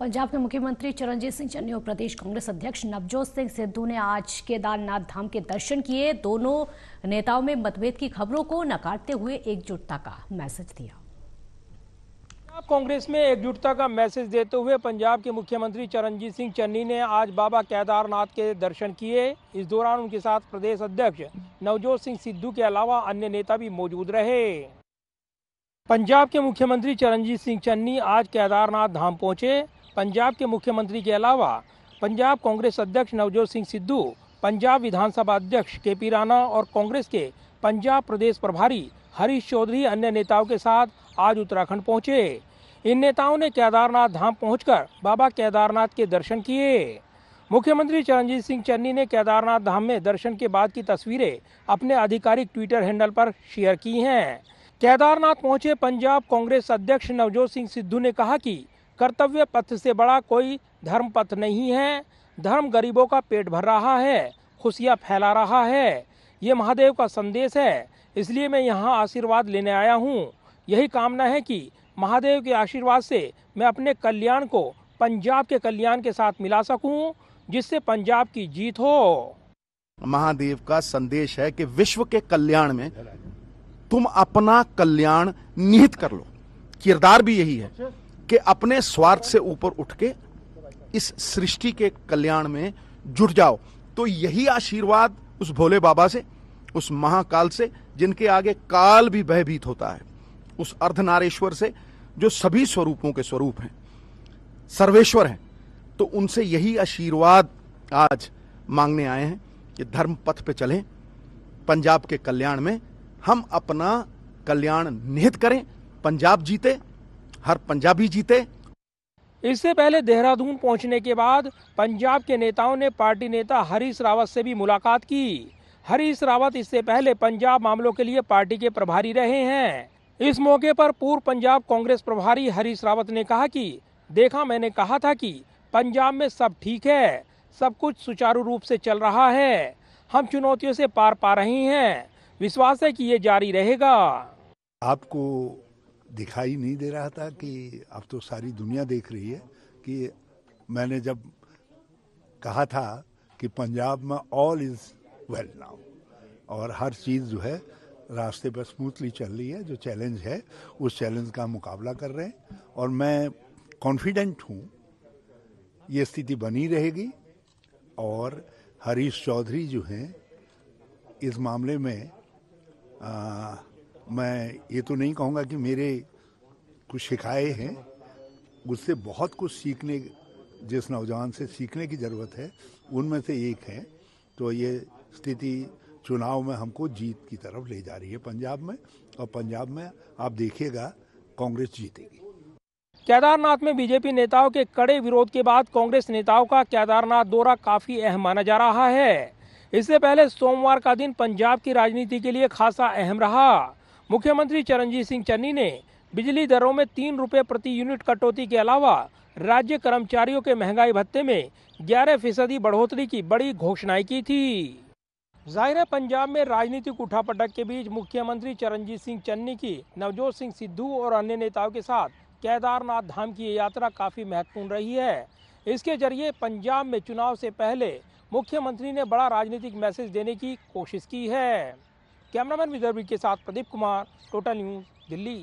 पंजाब के मुख्यमंत्री चरणजीत सिंह चन्नी और प्रदेश कांग्रेस अध्यक्ष नवजोत सिंह सिद्धू ने आज केदारनाथ धाम के दर्शन किए दोनों नेताओं में मतभेद की खबरों को नकारते हुए एकजुटता का मैसेज दिया कांग्रेस में एकजुटता का मैसेज देते हुए पंजाब के मुख्यमंत्री चरणजीत सिंह चन्नी ने आज बाबा केदारनाथ के दर्शन किए इस दौरान उनके साथ प्रदेश अध्यक्ष नवजोत सिंह सिद्धू के अलावा अन्य नेता भी मौजूद रहे पंजाब के मुख्यमंत्री चरणजीत सिंह चन्नी आज केदारनाथ धाम पहुंचे पंजाब के मुख्यमंत्री के अलावा पंजाब कांग्रेस अध्यक्ष नवजोत सिंह सिद्धू पंजाब विधानसभा अध्यक्ष के पी राणा और कांग्रेस के पंजाब प्रदेश प्रभारी हरीश चौधरी अन्य नेताओं के साथ आज उत्तराखंड पहुंचे इन नेताओं ने केदारनाथ धाम पहुंचकर बाबा केदारनाथ के दर्शन किए मुख्यमंत्री चरणजीत सिंह चन्नी ने केदारनाथ धाम में दर्शन के बाद की तस्वीरें अपने आधिकारिक ट्विटर हैंडल पर शेयर की हैं केदारनाथ पहुंचे पंजाब कांग्रेस अध्यक्ष नवजोत सिंह सिद्धू ने कहा कि कर्तव्य पथ से बड़ा कोई धर्म पथ नहीं है धर्म गरीबों का पेट भर रहा है खुशियाँ फैला रहा है ये महादेव का संदेश है इसलिए मैं यहाँ आशीर्वाद लेने आया हूँ यही कामना है कि महादेव के आशीर्वाद से मैं अपने कल्याण को पंजाब के कल्याण के साथ मिला सकूं जिससे पंजाब की जीत हो महादेव का संदेश है कि विश्व के कल्याण में तुम अपना कल्याण निहित कर लो किरदार भी यही है कि अपने स्वार्थ से ऊपर उठ के इस सृष्टि के कल्याण में जुट जाओ तो यही आशीर्वाद उस भोले बाबा से उस महाकाल से जिनके आगे काल भी भयभीत होता है उस अर्धनारेश्वर से जो सभी स्वरूपों के स्वरूप हैं सर्वेश्वर हैं तो उनसे यही आशीर्वाद आज मांगने आए हैं कि धर्म पथ पे चलें पंजाब के कल्याण में हम अपना कल्याण निहित करें पंजाब जीते हर पंजाबी जीते इससे पहले देहरादून पहुंचने के बाद पंजाब के नेताओं ने पार्टी नेता हरीश रावत से भी मुलाकात की हरीश रावत इससे पहले पंजाब मामलों के लिए पार्टी के प्रभारी रहे हैं इस मौके पर पूर्व पंजाब कांग्रेस प्रभारी हरीश रावत ने कहा कि देखा मैंने कहा था कि पंजाब में सब ठीक है सब कुछ सुचारू रूप से चल रहा है हम चुनौतियों से पार पा रहे हैं विश्वास है कि ये जारी रहेगा आपको दिखाई नहीं दे रहा था कि अब तो सारी दुनिया देख रही है कि मैंने जब कहा था कि पंजाब में ऑल इज़ वेल नाउ और हर चीज़ जो है रास्ते पर स्मूथली चल रही है जो चैलेंज है उस चैलेंज का मुकाबला कर रहे हैं और मैं कॉन्फिडेंट हूँ ये स्थिति बनी रहेगी और हरीश चौधरी जो हैं इस मामले में आ, मैं ये तो नहीं कहूँगा कि मेरे कुछ शिकाए हैं उससे बहुत कुछ सीखने जिस नौजवान से सीखने की ज़रूरत है उनमें से एक है तो ये स्थिति चुनाव में हमको जीत की तरफ ले जा रही है पंजाब में और पंजाब में आप देखिएगा कांग्रेस जीतेगी केदारनाथ में बीजेपी नेताओं के कड़े विरोध के बाद कांग्रेस नेताओं का केदारनाथ दौरा काफी अहम माना जा रहा है इससे पहले सोमवार का दिन पंजाब की राजनीति के लिए खासा अहम रहा मुख्यमंत्री चरणजीत सिंह चन्नी ने बिजली दरों में तीन रुपए प्रति यूनिट कटौती के अलावा राज्य कर्मचारियों के महंगाई भत्ते में ग्यारह फीसदी बढ़ोतरी की बड़ी घोषणाएं की थी जाहिर पंजाब में राजनीतिक उठापटक के बीच मुख्यमंत्री चरणजीत सिंह चन्नी की नवजोत सिंह सिद्धू और अन्य नेताओं के साथ केदारनाथ धाम की यात्रा काफ़ी महत्वपूर्ण रही है इसके जरिए पंजाब में चुनाव से पहले मुख्यमंत्री ने बड़ा राजनीतिक मैसेज देने की कोशिश की है कैमरामैन विजय के साथ प्रदीप कुमार टोटल न्यूज़ दिल्ली